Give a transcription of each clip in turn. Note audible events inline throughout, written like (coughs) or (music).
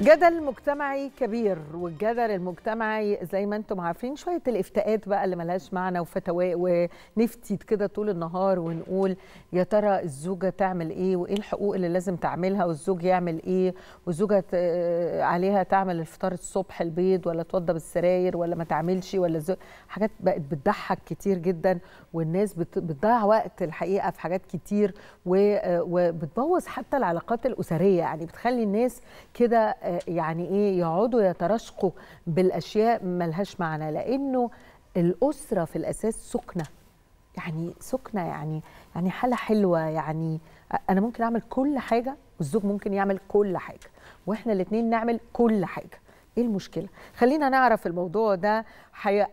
جدل مجتمعي كبير والجدل المجتمعي زي ما انتم عارفين شويه الافتاءات بقى اللي ملهاش معنى وفتاوى ونفتي كده طول النهار ونقول يا ترى الزوجه تعمل ايه وايه الحقوق اللي لازم تعملها والزوج يعمل ايه والزوجه عليها تعمل الفطار الصبح البيض ولا توضب السراير ولا ما تعملش ولا حاجات بقت بتضحك كتير جدا والناس بتضيع وقت الحقيقه في حاجات كتير وبتبوظ حتى العلاقات الاسريه يعني بتخلي الناس كده آه، يعني ايه يقعدوا يترشقوا بالاشياء ملهاش معنى لانه الاسره في الاساس سكنه يعني سكنه يعني يعني حاله حلوه يعني انا ممكن اعمل كل حاجه والزوج ممكن يعمل كل حاجه واحنا الاثنين نعمل كل حاجه ايه المشكله خلينا نعرف الموضوع ده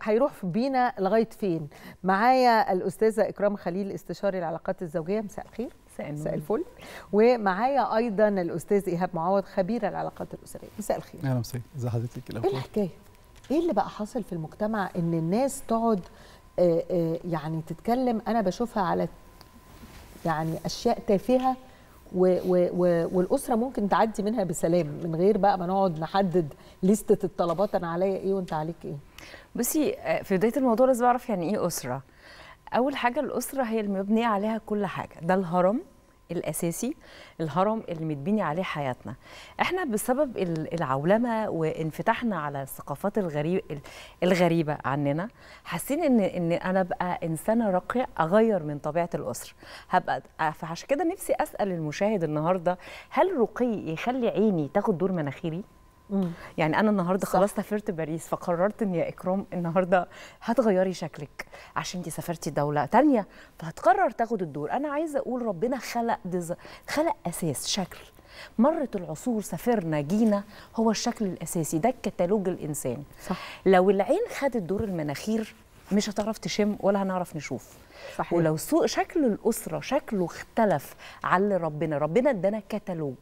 هيروح بينا لغايه فين معايا الاستاذه اكرام خليل استشاري العلاقات الزوجيه مساء الخير مساء الفل ومعايا ايضا الاستاذ ايهاب معوض خبير العلاقات الاسريه مساء الخير اهلا وسهلا ازي حضرتك ايه الحكايه ايه اللي بقى حاصل في المجتمع ان الناس تقعد آه، آه، يعني تتكلم انا بشوفها على يعني اشياء تافهه و و و والاسره ممكن تعدي منها بسلام من غير بقى ما نقعد نحدد لسته الطلبات انا عليا ايه وانت عليك ايه بصي آه، في بدايه الموضوع لازم اعرف يعني ايه اسره اول حاجه الاسره هي المبنيه عليها كل حاجه ده الهرم الاساسي الهرم اللي متبني عليه حياتنا احنا بسبب العولمه وانفتاحنا على الثقافات الغريب الغريبه عننا حاسين ان ان انا ابقى انسانه راقيه اغير من طبيعه الاسر هبقى فعشان كده نفسي اسال المشاهد النهارده هل رقي يخلي عيني تاخد دور مناخيري يعني انا النهارده خلاص سافرت باريس فقررت ان يا اكرام النهارده هتغيري شكلك عشان انت سافرتي دوله ثانيه فهتقرر تاخد الدور انا عايزه اقول ربنا خلق دز... خلق اساس شكل مرت العصور سافرنا جينا هو الشكل الاساسي ده الكتالوج الانساني صح. لو العين خدت دور المناخير مش هتعرف تشم ولا هنعرف نشوف صحيح. ولو سوء شكل الاسره شكله اختلف عن اللي ربنا ربنا ادانا كتالوج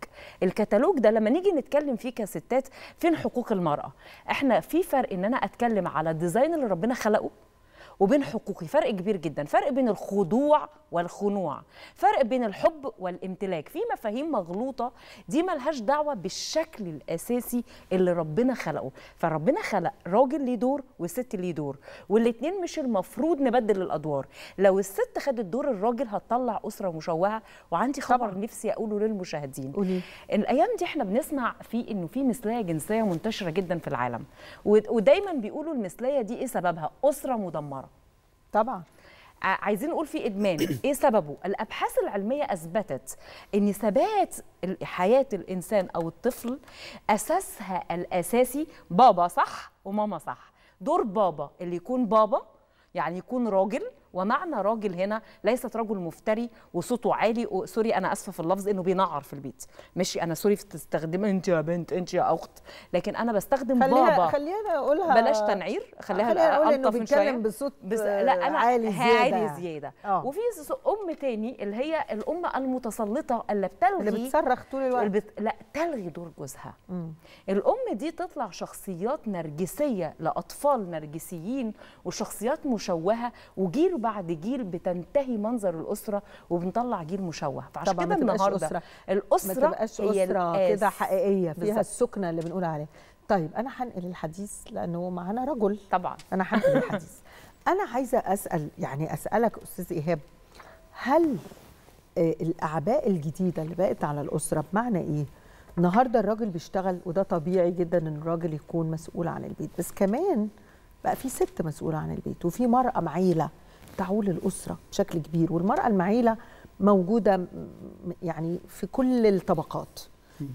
الكتالوج ده لما نيجي نتكلم فيه كستات فين حقوق المراه احنا في فرق ان انا اتكلم على الديزاين اللي ربنا خلقه وبين حقوقي فرق كبير جدا فرق بين الخضوع والخنوع فرق بين الحب والامتلاك في مفاهيم مغلوطه دي ملهاش دعوه بالشكل الاساسي اللي ربنا خلقه فربنا خلق راجل ليه دور وست ليه دور والاتنين مش المفروض نبدل الادوار لو الست خدت دور الراجل هتطلع اسره مشوهه وعندي خبر طبعا. نفسي اقوله للمشاهدين قولي الايام دي احنا بنسمع في انه في مثليه جنسيه منتشره جدا في العالم ودايما بيقولوا المثليه دي ايه سببها اسره مدمره طبعا عايزين نقول في ادمان (coughs) ايه سببه الابحاث العلميه اثبتت ان ثبات حياه الانسان او الطفل اساسها الاساسي بابا صح وماما صح دور بابا اللي يكون بابا يعني يكون راجل ومعنى راجل هنا ليست رجل مفتري وصوته عالي سوري انا اسفه في اللفظ انه بينعر في البيت ماشي انا سوري في تستخدم انت يا بنت انت يا اخت لكن انا بستخدم خليها بابا خلينا اقولها بلاش تنعير خليها خلينا اقول انه بيتكلم بصوت بس لا انا عالي زياده عالي زياده آه. وفي ام تاني اللي هي الام المتسلطه اللي بتلغي اللي بتصرخ طول الوقت البت... لا تلغي دور جوزها الام دي تطلع شخصيات نرجسيه لاطفال نرجسيين وشخصيات مشوهه وجيل بعد جيل بتنتهي منظر الاسره وبنطلع جيل مشوه فعشان كده النهارده الاسره ما تبقاش اسره كده حقيقيه فيها السكنه اللي بنقول عليها طيب انا هنقل الحديث لانه معانا رجل طبعا انا هنقل الحديث (laughs) انا عايزه اسال يعني اسالك استاذ ايهاب هل آه، الاعباء الجديده اللي بقت على الاسره بمعنى ايه النهارده الراجل بيشتغل وده طبيعي جدا ان الراجل يكون مسؤول عن البيت بس كمان بقى في ست مسؤوله عن البيت وفي مراه معيله تعول الاسره بشكل كبير والمراه المعيله موجوده يعني في كل الطبقات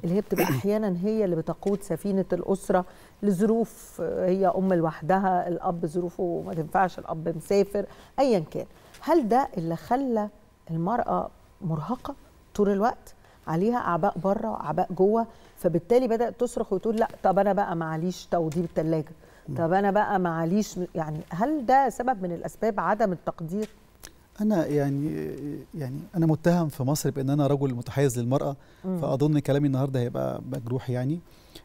اللي هي بتبقى (coughs) احيانا هي اللي بتقود سفينه الاسره لظروف آه، هي ام لوحدها الاب ظروفه ما تنفعش الاب مسافر ايا كان هل ده اللي خلى المراه مرهقه طول الوقت عليها اعباء بره اعباء جوه فبالتالي بدات تصرخ وتقول لا طب انا بقى معليش توضيب الثلاجه طب انا بقى معليش يعني هل ده سبب من الاسباب عدم التقدير انا يعني يعني انا متهم في مصر بان انا رجل متحيز للمراه فاظن كلامي النهارده هيبقى مجروح يعني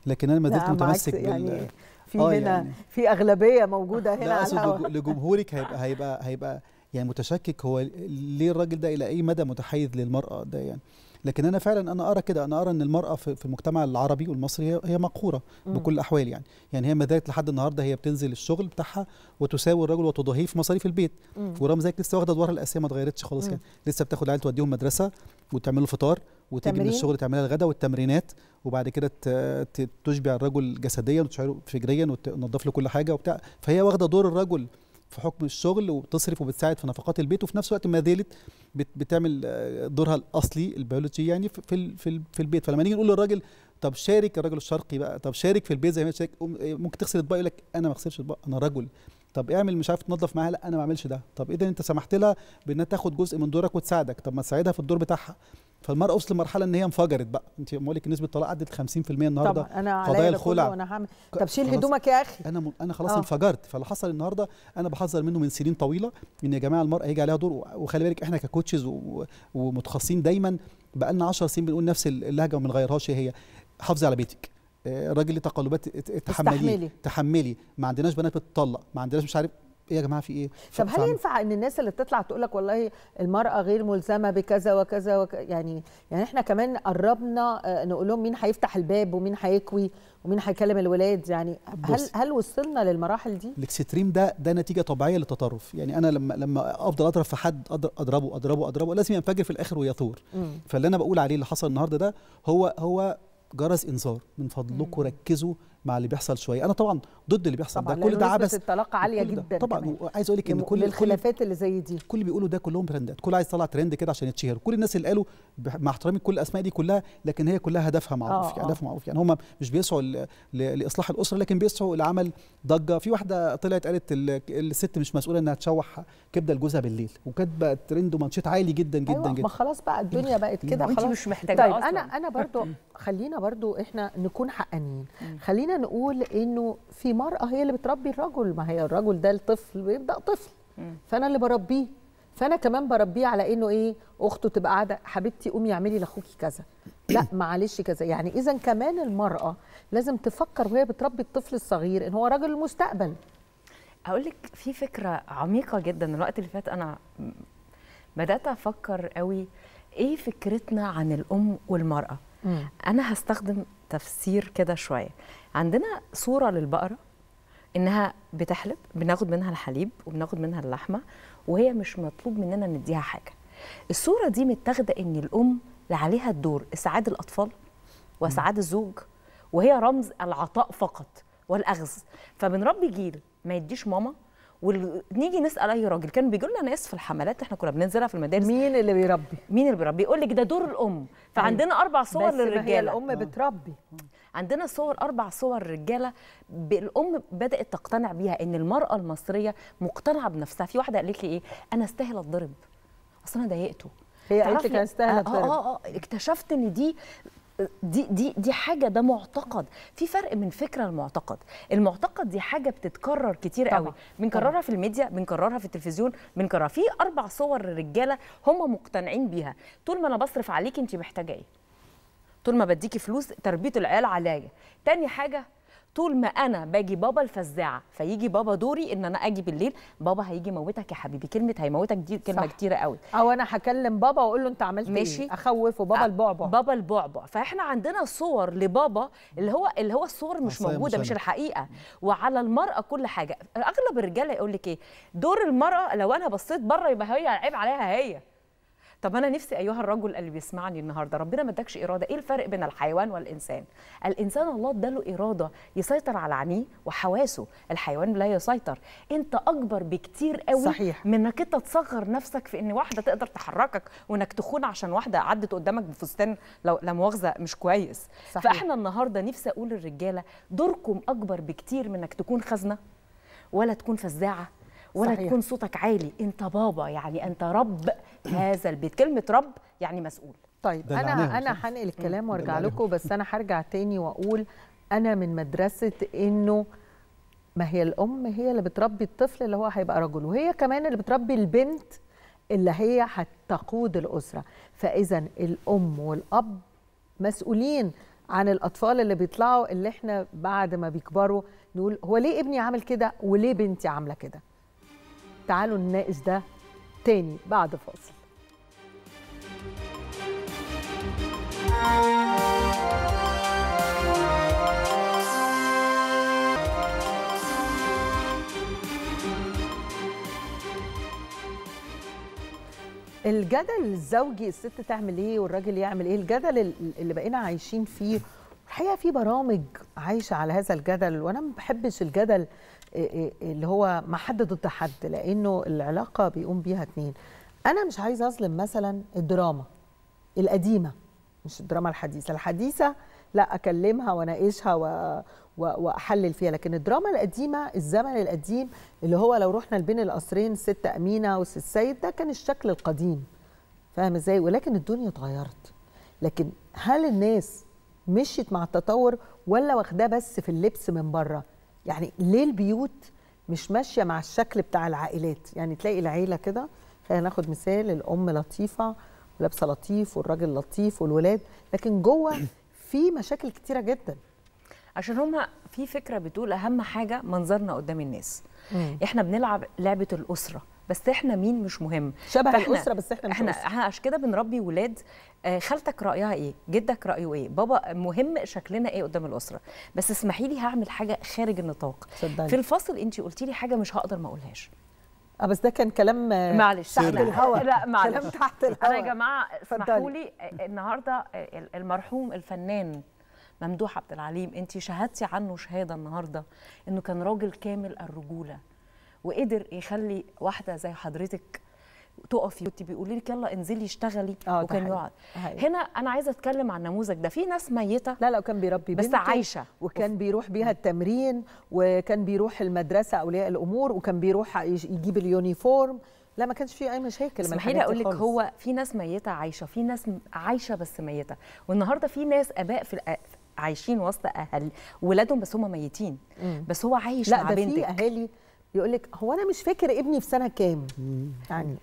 لكن انا ما زلت متمسك يعني بال في آه هنا يعني في اغلبيه موجوده هنا لا اقصد لجمهورك هيبقى هيبقى هيبقى يعني متشكك هو ليه الراجل ده الى اي مدى متحيز للمراه ده يعني لكن انا فعلا انا ارى كده انا ارى ان المراه في المجتمع العربي والمصري هي مقهوره بكل الاحوال يعني يعني هي ما زالت لحد النهارده هي بتنزل الشغل بتاعها وتساوي الرجل وتضاهيه في مصاريف البيت ورغم ذلك لسه واخده ادوارها الاساسيه ما اتغيرتش خالص يعني لسه بتاخد العيال توديهم مدرسه وتعمل فطار وتيجي من الشغل تعملها الغداء والتمرينات وبعد كده تشبع الرجل جسديا وتشعره فكريا وتنظف له كل حاجه وبتاع فهي واخده دور الرجل في حكم الشغل وبتصرف وبتساعد في نفقات البيت وفي نفس الوقت ما زالت بتعمل آه، دورها الاصلي البيولوجي يعني في في في البيت فلما نيجي نقول للراجل طب شارك الراجل الشرقي بقى طب شارك في البيت زي ما شارك آه، ممكن تغسل اطباق يقول لك انا ما اغسلش اطباق انا رجل طب اعمل مش عارف تنظف معاها لا انا ما اعملش ده طب اذا إيه انت سمحت لها بانها تاخد جزء من دورك وتساعدك طب ما تساعدها في الدور بتاعها فالمراه وصلت لمرحله ان هي انفجرت بقى انت بقول لك نسبه الطلاق عدت 50% النهارده طبعا انا قضايا الخلع وانا هعمل طب شيل هدومك يا اخي انا انا خلاص أوه. انفجرت فاللي حصل النهارده انا بحذر منه من سنين طويله ان يا جماعه المراه هيجي عليها دور وخلي بالك احنا ككوتشز ومتخصصين دايما بقى لنا 10 سنين بنقول نفس اللهجه وما بنغيرهاش هي حافظي على بيتك آه، الراجل ليه تقلبات تحملي تحملي ما عندناش بنات بتطلق ما عندناش مش عارف ايه يا جماعه في ايه طب هل ينفع ان الناس اللي بتطلع تقول لك والله المراه غير ملزمه بكذا وكذا وك... يعني يعني احنا كمان قربنا آه، نقول لهم مين هيفتح الباب ومين هيكوي ومين هيكلم الولاد يعني هل هل وصلنا للمراحل دي الاكستريم ده ده نتيجه طبيعيه للتطرف يعني انا لما لما افضل اضرب في حد اضربه اضربه اضربه لازم ينفجر في الاخر ويثور فاللي انا بقول عليه اللي حصل النهارده ده هو هو جرس انذار من فضلكم ركزوا مع اللي بيحصل شويه انا طبعا ضد اللي بيحصل طبعا ده كل ده عبث الطلاق عاليه جدا طبعا كمان. وعايز اقول لك ان كل الخلافات اللي زي دي كل بيقولوا ده كلهم ترندات كل عايز يطلع ترند كده عشان يتشهر كل الناس اللي قالوا مع احترامي كل الاسماء دي كلها لكن هي كلها هدفها معروف آه, يعني، آه. هدفها معروف يعني هم مش بيسعوا لاصلاح الاسره لكن بيسعوا لعمل ضجه في واحده طلعت قالت الست مش مسؤوله انها تشوح كبده لجوزها بالليل وكاتبه ترند ومانشيت عالي جدا جدا أيوة جدا ما خلاص بقى الدنيا بقت كده خلاص مش محتاجه طيب انا انا برضو (laughs) خلينا برضو احنا نكون حقانيين خلينا خلينا نقول انه في مرأة هي اللي بتربي الرجل ما هي الرجل ده الطفل بيبدأ طفل فأنا اللي بربيه فانا كمان بربيه على انه ايه اخته تبقى قاعده حبيبتي قومي اعملي لاخوكي كذا (coughs) لا معلش كذا يعني اذا كمان المراه لازم تفكر وهي بتربي الطفل الصغير ان هو راجل المستقبل اقول لك في فكره عميقه جدا الوقت اللي فات انا بدات افكر قوي ايه فكرتنا عن الام والمراه مم. انا هستخدم تفسير كده شويه عندنا صوره للبقره انها بتحلب بناخد منها الحليب وبناخد منها اللحمه وهي مش مطلوب مننا نديها حاجه الصوره دي متاخده ان الام عليها الدور اسعاد الاطفال واسعاد الزوج وهي رمز العطاء فقط والاخذ فبنربي جيل ما يديش ماما ونيجي نسال اي راجل كان بيقول لنا ناس في الحملات احنا كنا بننزلها في المدارس مين اللي بيربي مين اللي بيربي يقول لك ده دور الام فعندنا أيوة. اربع صور للرجاله هي الام آه. بتربي عندنا صور اربع صور رجاله الام بدات تقتنع بيها ان المراه المصريه مقتنعه بنفسها في واحده قالت لي ايه انا استاهل اتضرب اصل انا ضايقته هي قالت لك انا استاهل اتضرب آه، آه،, اه اه اكتشفت ان دي دي دي دي حاجه ده معتقد في فرق من فكره المعتقد المعتقد دي حاجه بتتكرر كتير طبعا. قوي بنكررها في الميديا بنكررها في التلفزيون بنكررها في اربع صور للرجاله هم مقتنعين بيها طول ما انا بصرف عليك انت محتاجه ايه طول ما بديكي فلوس تربيه العيال عليا تاني حاجه طول ما انا باجي بابا الفزاعه فيجي بابا دوري ان انا اجي بالليل بابا هيجي يموتك يا حبيبي كلمه هيموتك دي كلمه كتيره قوي او انا هكلم بابا واقول له انت عملت إيه؟ ماشي ايه اخوفه بابا البعبع بابا البعبع فاحنا عندنا صور لبابا اللي هو اللي هو الصور مش موجوده مش الحقيقه وعلى المراه كل حاجه اغلب الرجاله يقول لك ايه دور المراه لو انا بصيت بره يبقى هي عيب عليها هي طب انا نفسي ايها الرجل اللي بيسمعني النهارده ربنا ما ادكش اراده ايه الفرق بين الحيوان والانسان الانسان الله اداله اراده يسيطر على عينيه وحواسه الحيوان لا يسيطر انت اكبر بكتير قوي صحيح. من انك انت تصغر نفسك في ان واحده تقدر تحركك وانك تخون عشان واحده عدت قدامك بفستان لو لا مؤاخذه مش كويس صحيح. فاحنا النهارده نفسي اقول للرجاله دوركم اكبر بكتير من انك تكون خزنه ولا تكون فزاعه ولا صحيح. تكون صوتك عالي انت بابا يعني انت رب (clears throat) هذا البيت كلمه رب يعني مسؤول طيب انا انا هنقل الكلام وارجع لكم بس انا هرجع تاني واقول انا من مدرسه انه ما هي الام هي اللي بتربي الطفل اللي هو هيبقى رجل وهي كمان اللي بتربي البنت اللي هي هتقود الاسره فاذا الام والاب مسؤولين عن الاطفال اللي بيطلعوا اللي احنا بعد ما بيكبروا نقول هو ليه ابني عامل كده وليه بنتي عامله كده تعالوا نناقش ده تاني بعد فاصل الجدل الزوجي الست تعمل ايه والراجل يعمل ايه الجدل اللي بقينا عايشين فيه الحقيقه في برامج عايشه على هذا الجدل وانا ما بحبش الجدل إيه، إيه، إيه، اللي هو ما حد ضد حد لانه العلاقه بيقوم بيها اتنين انا مش عايزه اظلم مثلا الدراما القديمه مش الدراما الحديثه الحديثه لا اكلمها واناقشها و... واحلل فيها لكن الدراما القديمه الزمن القديم اللي هو لو رحنا لبين القصرين ست امينه وست سيد ده كان الشكل القديم فاهم ازاي ولكن الدنيا اتغيرت لكن هل الناس مشيت مع التطور ولا واخداه بس في اللبس من بره يعني ليه البيوت مش ماشيه مع الشكل بتاع العائلات يعني تلاقي العيله كده خلينا ناخد مثال الام لطيفه لابسه لطيف والراجل لطيف والولاد لكن جوه في مشاكل كتيره جدا عشان هما في فكره بتقول اهم حاجه منظرنا قدام الناس احنا بنلعب لعبه الاسره بس احنا مين مش مهم شبه الاسره بس احنا مش احنا احنا عشان كده بنربي ولاد آه، خالتك رايها ايه جدك رايه ايه بابا مهم شكلنا ايه قدام الاسره بس اسمحي لي هعمل حاجه خارج النطاق صدقني. في الفصل انت قلتي لي حاجه مش هقدر ما اقولهاش اه بس ده كان كلام آه، معلش تحت الهواء لا معلش كلام تحت الهواء انا يا جماعه اسمحوا لي آه، النهارده المرحوم الفنان ممدوح عبد العليم انت شهدتي عنه شهاده النهارده انه كان راجل كامل الرجوله وقدر يخلي واحده زي حضرتك تقفي كنت بيقولي لك يلا انزلي اشتغلي اه، وكان يقعد هنا انا عايزه اتكلم عن النموذج ده في ناس ميته لا لو كان بيربي بس عايشه وكان بيروح بيها التمرين وكان بيروح المدرسه اولياء الامور وكان بيروح يجيب اليونيفورم لا ما كانش فيه اي مشاكل اسمحي لي اقول لك هو في ناس ميته عايشه في ناس عايشه بس ميته والنهارده في ناس اباء في عايشين وسط اهل ولادهم بس هم ميتين بس هو عايش لا مع ده في اهالي يقول لك هو انا مش فاكر ابني في سنه كام يعني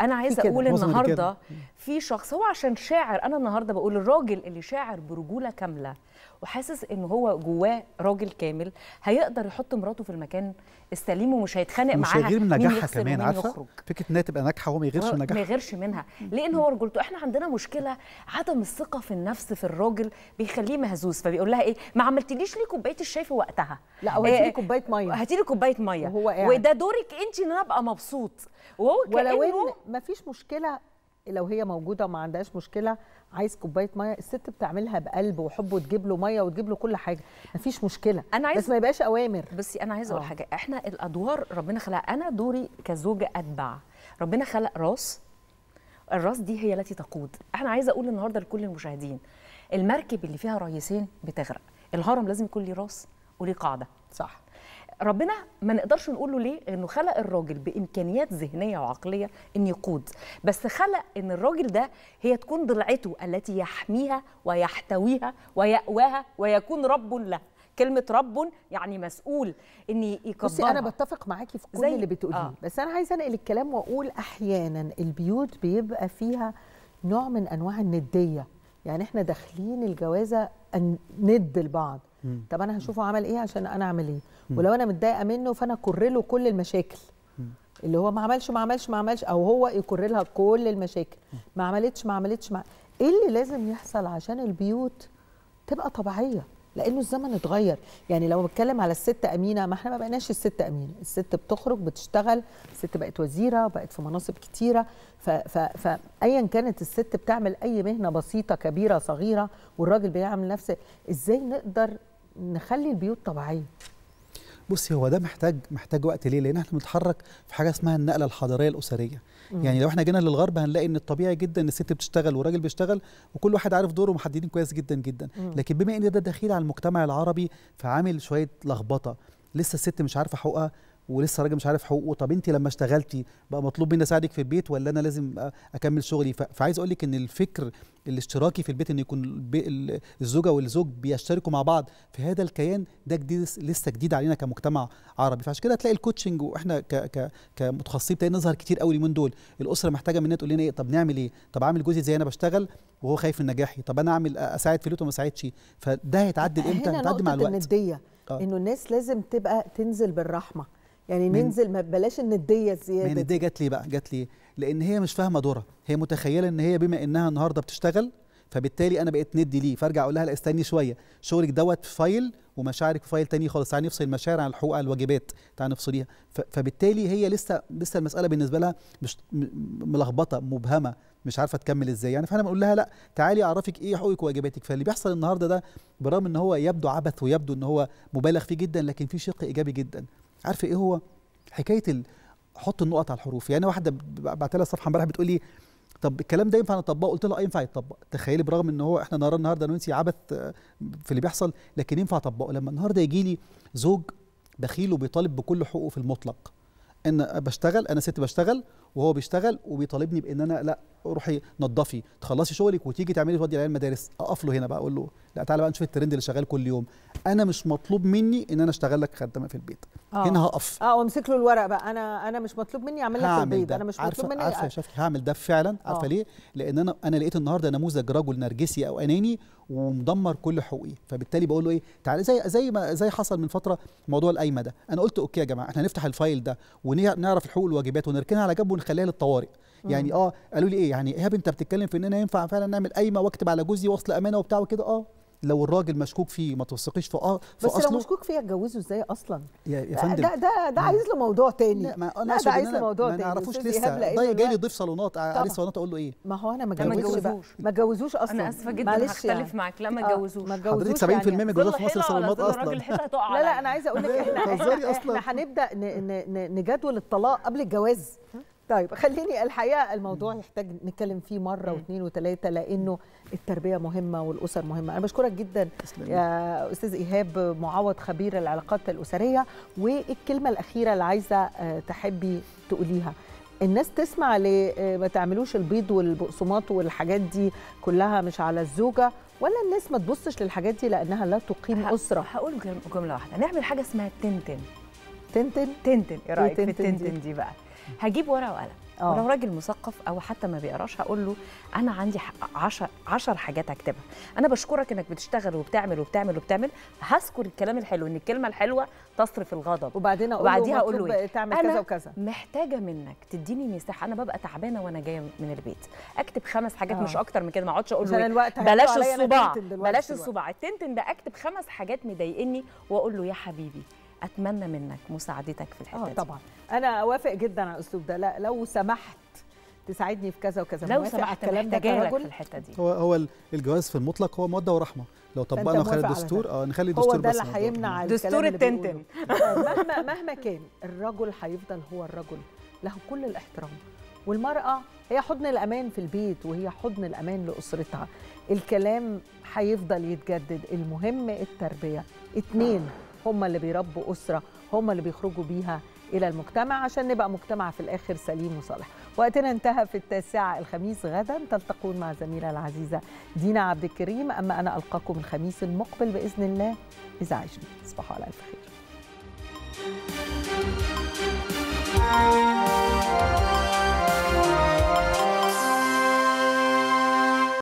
انا عايزه اقول النهارده في شخص هو عشان شاعر انا النهارده بقول الراجل اللي شاعر برجوله كامله وحاسس ان هو جواه راجل كامل هيقدر يحط مراته في المكان السليم ومش هيتخانق معاها مش هيغير من نجاحها كمان عارفه فكره انها تبقى ناجحه وهو ما يغيرش آه، نجاحها ما يغيرش منها لان هو رجولته احنا عندنا مشكله عدم الثقه في النفس في الراجل بيخليه مهزوز فبيقول لها ايه ما عملتليش ليه كوبايه الشاي في وقتها لا او هاتي لي آه، كوبايه ميه هاتي لي كوبايه ميه وهو قاعد وده دورك انت ان انا ابقى مبسوط وهو ولو ان مفيش مشكله لو هي موجوده وما عندهاش مشكله عايز كوبايه ميه الست بتعملها بقلب وحب وتجيب له ميه وتجيب له كل حاجه مفيش مشكله أنا عايز بس ما يبقاش اوامر بصي انا عايزه اقول آه. حاجه احنا الادوار ربنا خلقها انا دوري كزوجه اتبع ربنا خلق راس الراس دي هي التي تقود احنا عايزه اقول النهارده لكل المشاهدين المركب اللي فيها ريسين بتغرق الهرم لازم يكون ليه راس وليه قاعده صح ربنا ما نقدرش نقول له ليه انه خلق الراجل بامكانيات ذهنيه وعقليه ان يقود بس خلق ان الراجل ده هي تكون ضلعته التي يحميها ويحتويها ويأواها ويكون رب له كلمه رب يعني مسؤول ان يكبرها بصي انا بتفق معاكي في كل اللي بتقوليه آه. بس انا عايزه انقل الكلام واقول احيانا البيوت بيبقى فيها نوع من انواع النديه يعني احنا داخلين الجوازه ند لبعض مم. طب انا هشوفه عمل ايه عشان انا اعمل ايه مم. ولو انا متضايقه منه فانا اكر له كل المشاكل مم. اللي هو ما عملش ما عملش ما عملش او هو يكر لها كل المشاكل ما عملتش ما عملتش ما ايه اللي لازم يحصل عشان البيوت تبقى طبيعيه لانه الزمن اتغير يعني لو بتكلم على الست امينه ما احنا ما بقيناش الست امينه الست بتخرج بتشتغل الست بقت وزيره بقت في مناصب كتيره فايا كانت الست بتعمل اي مهنه بسيطه كبيره صغيره والراجل بيعمل نفس ازاي نقدر نخلي البيوت طبيعيه بصي هو ده محتاج محتاج وقت ليه لان احنا بنتحرك في حاجه اسمها النقله الحضاريه الاسريه مم. يعني لو احنا جينا للغرب هنلاقي ان الطبيعي جدا ان الست بتشتغل والراجل بيشتغل وكل واحد عارف دوره محددين كويس جدا جدا مم. لكن بما ان ده دخيل على المجتمع العربي فعامل شويه لخبطه لسه الست مش عارفه حقوقها ولسه راجل مش عارف حقوقه طب انت لما اشتغلتي بقى مطلوب مني اساعدك في البيت ولا انا لازم اكمل شغلي فعايز اقول لك ان الفكر الاشتراكي في البيت ان يكون الزوجه والزوج بيشتركوا مع بعض في هذا الكيان ده جديد لسه جديد علينا كمجتمع عربي فعشان كده تلاقي الكوتشنج واحنا كمتخصصين بتلاقي نظهر كتير قوي من دول الاسره محتاجه مننا تقول لنا ايه طب نعمل ايه طب اعمل جوزي زي انا بشتغل وهو خايف من نجاحي طب انا اعمل اساعد في البيت ما اساعدش فده هيتعدل امتى هيتعدل مع الوقت النديه آه. انه الناس لازم تبقى تنزل بالرحمه يعني ننزل ما بلاش النديه الزياده ما النديه جت لي بقى جت لي لان هي مش فاهمه دورها هي متخيله ان هي بما انها النهارده بتشتغل فبالتالي انا بقيت ندي ليه فارجع اقول لها لا استني شويه شغلك دوت في فايل ومشاعرك في فايل تاني خالص تعالي نفصل المشاعر عن الحقوق عن الواجبات تعالي نفصليها فبالتالي هي لسه لسه المساله بالنسبه لها مش ملخبطه مبهمه مش عارفه تكمل ازاي يعني فانا بقول لها لا تعالي اعرفك ايه حقوقك وواجباتك فاللي بيحصل النهارده ده برغم ان هو يبدو عبث ويبدو ان هو مبالغ فيه جدا لكن في شق ايجابي جدا عارفه ايه هو حكايه حط النقط على الحروف يعني واحده بعت لها صفحه امبارح بتقول لي طب الكلام ده ينفع نطبقه قلت اه ينفع يتطبق تخيلي برغم ان هو احنا نهار النهارده ننسي عبث آه، في اللي بيحصل لكن ينفع اطبقه لما النهارده يجي لي زوج بخيل وبيطالب بكل حقوقه في المطلق ان بشتغل انا ست بشتغل وهو بيشتغل وبيطالبني بان انا لا روحي نظفي تخلصي شغلك وتيجي تعملي تودي العيال المدارس اقف له هنا بقى اقول له لا تعالى بقى نشوف الترند اللي شغال كل يوم انا مش مطلوب مني ان انا اشتغل لك خدامه في البيت آه. هنا هقف اه وامسك له الورق بقى انا انا مش مطلوب مني اعمل لك ده. انا مش عارفة مطلوب مني عارفه يا شفقي هعمل ده فعلا عارفه آه. ليه لان انا انا لقيت النهارده نموذج رجل نرجسي او اناني ومدمر كل حقوقي فبالتالي بقول له ايه تعالى زي زي ما زي حصل من فتره موضوع القايمه ده انا قلت اوكي يا جماعه احنا هنفتح الفايل ده ونعرف الحقوق والواجبات ونركنها على جنب ونخليها للطوارئ يعني اه قالوا لي ايه يعني ايهاب انت بتتكلم في اننا ينفع فعلا نعمل قايمه واكتب على جوزي وصل امانه وبتاع وكده اه لو الراجل مشكوك فيه ما توثقيش في, اه في بس اصله لو مشكوك فيه اتجوزه ازاي اصلا يا, فندم ده ده ده عايز له موضوع تاني لا, ما أنا ده عايز له موضوع تاني ما نعرفوش لسه ده جاي لي ضيف صالونات عريس صالونات اقول له ايه ما هو انا ما اتجوزوش ما اتجوزوش اصلا انا اسفه جدا هختلف يعني. معاك لا ما اتجوزوش آه، حضرتك 70% يعني. من الجوازات في مصر صالونات اصلا لا لا انا عايزه اقول لك (laughs) احنا احنا هنبدا نجدول الطلاق قبل الجواز طيب خليني الحقيقه الموضوع يحتاج نتكلم فيه مره واثنين وثلاثه لانه التربيه مهمه والاسر مهمه انا بشكرك جدا يا استاذ ايهاب معوض خبير العلاقات الاسريه والكلمه الاخيره اللي عايزه آه، تحبي تقوليها الناس تسمع آه، ما تعملوش البيض والبقسماط والحاجات دي كلها مش على الزوجه ولا الناس ما تبصش للحاجات دي لانها لا تقيم ه... اسره هقول جمله واحده نعمل حاجه اسمها تنتن تنتن تنتن ايه رايك في التنتن دي؟, بقى هجيب ورقه وقلم أوه. ولو راجل مثقف او حتى ما بيقراش هقول له انا عندي 10 10 حاجات هكتبها انا بشكرك انك بتشتغل وبتعمل وبتعمل وبتعمل هذكر الكلام الحلو ان الكلمه الحلوه تصرف الغضب وبعدين اقول وبعديها اقول له إيه؟ تعمل أنا كذا وكذا محتاجه منك تديني مساحه انا ببقى تعبانه وانا جايه من البيت اكتب خمس حاجات أوه. مش اكتر من كده ما اقعدش اقول له إيه؟ بلاش الصباع بلاش الصباع التنتن ده اكتب خمس حاجات مضايقني واقول له يا حبيبي اتمنى منك مساعدتك في الحته آه، دي طبعا انا اوافق جدا على الاسلوب ده لا لو سمحت تساعدني في كذا وكذا لو سمحت الكلام ده كرجل في الحته دي هو هو الجواز في المطلق هو موده ورحمه لو طبقنا خلال الدستور اه نخلي الدستور هو ده اللي هيمنع دستور التنتن آه، مهما مهما كان الرجل هيفضل هو الرجل له كل الاحترام والمراه هي حضن الامان في البيت وهي حضن الامان لاسرتها الكلام هيفضل يتجدد المهم التربيه اتنين هم اللي بيربوا أسرة هم اللي بيخرجوا بيها إلى المجتمع عشان نبقى مجتمع في الآخر سليم وصالح وقتنا انتهى في التاسعة الخميس غدا تلتقون مع زميلة العزيزة دينا عبد الكريم أما أنا ألقاكم الخميس المقبل بإذن الله إذا عشنا تصبحوا على ألف خير